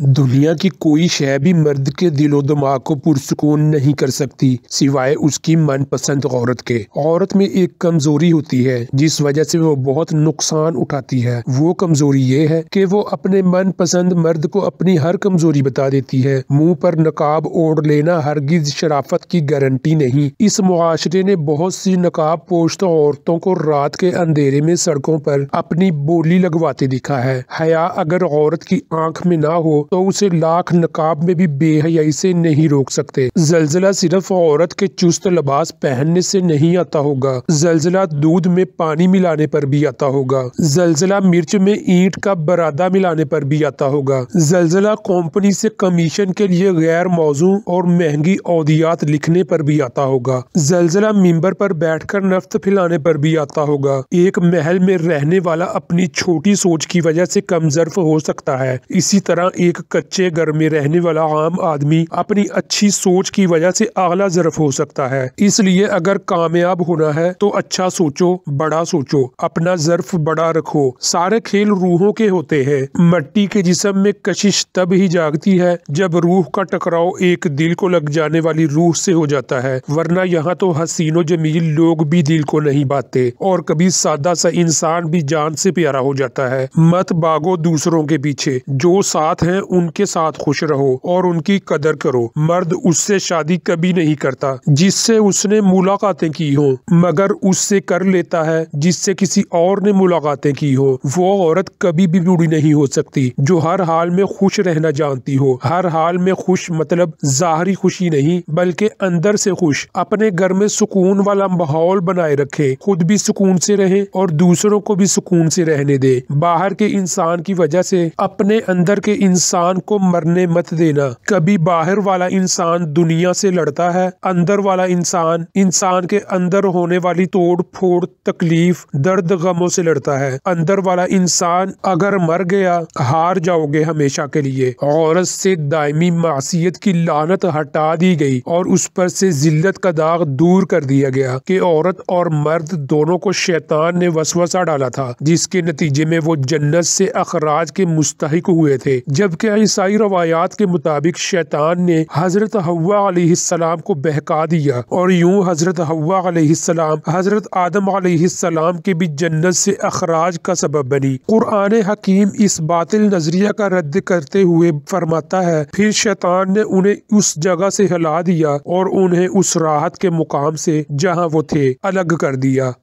दुनिया की कोई शय भी मर्द के दिलो दिमाग को पुरसकून नहीं कर सकती सिवाय उसकी मनपसंद औरत के औरत में एक कमजोरी होती है जिस वजह से वो बहुत नुकसान उठाती है वो कमजोरी ये है कि वो अपने मनपसंद मर्द को अपनी हर कमजोरी बता देती है मुंह पर नकाब ओढ़ लेना हरगिज शराफत की गारंटी नहीं इस मुआरे ने बहुत सी नकाब पोश्त औरतों को रात के अंधेरे में सड़कों पर अपनी बोली लगवाते दिखा है हया अगर औरत की आंख में ना हो तो उसे लाख नकाब में भी बेहयाई से नहीं रोक सकते जलजिला सिर्फ औरत के चुस्त लबास पहनने से नहीं आता होगा जलजिला दूध में पानी मिलाने पर भी आता होगा जलजिला मिर्च में ईंट का बरादा मिलाने पर भी आता होगा जलजिला कंपनी से कमीशन के लिए गैर मौजू और महंगी औदियात लिखने पर भी आता होगा जलजिला मेम्बर पर बैठकर नफ्त फैलाने पर भी आता होगा एक महल में रहने वाला अपनी छोटी सोच की वजह से कमजर्फ हो सकता है इसी तरह एक एक कच्चे घर में रहने वाला आम आदमी अपनी अच्छी सोच की वजह से आला जरफ हो सकता है इसलिए अगर कामयाब होना है तो अच्छा सोचो बड़ा सोचो अपना जरफ बड़ा रखो सारे खेल रूहों के होते हैं मट्टी के जिसम में कशिश तब ही जागती है जब रूह का टकराव एक दिल को लग जाने वाली रूह से हो जाता है वरना यहाँ तो हसीनो जमील लोग भी दिल को नहीं बाते और कभी सादा सा इंसान भी जान से प्यारा हो जाता है मत बागो दूसरों के पीछे जो साथ हैं उनके साथ खुश रहो और उनकी कदर करो मर्द उससे शादी कभी नहीं करता जिससे उसने मुलाकातें की हो मगर उससे कर लेता है जिससे किसी और ने मुलाकातें की हो वो औरत कभी भी बूढ़ी नहीं हो सकती जो हर हाल में खुश रहना जानती हो हर हाल में खुश मतलब जाहरी खुशी नहीं बल्कि अंदर से खुश अपने घर में सुकून वाला माहौल बनाए रखे खुद भी सुकून से रहे और दूसरों को भी सुकून से रहने दे बाहर के इंसान की वजह से अपने अंदर के इंसान इंसान को मरने मत देना कभी बाहर वाला इंसान दुनिया से लड़ता है अंदर वाला इंसान इंसान के अंदर होने वाली तोड़ फोड़ तकलीफ दर्द गमों से लड़ता है अंदर वाला इंसान अगर मर गया हार जाओगे हमेशा के लिए औरत से दायमी मासीत की लानत हटा दी गई और उस पर से जिल्लत का दाग दूर कर दिया गया कि औरत और मर्द दोनों को शैतान ने वसवसा डाला था जिसके नतीजे में वो जन्नत से अखराज के मुस्तक हुए थे जबकि चूँकि ईसाई रवायात के मुताबिक शैतान ने हजरत हवाम को बहका दिया और यूँ हजरत हवाम हजरत आदम के भी जन्नत से अखराज का सबब बनी कुरान हकीम इस बातिल नजरिया का रद्द करते हुए फरमाता है फिर शैतान ने उन्हें उस जगह से हिला दिया और उन्हें उस राहत के मुकाम से जहाँ वो थे अलग कर दिया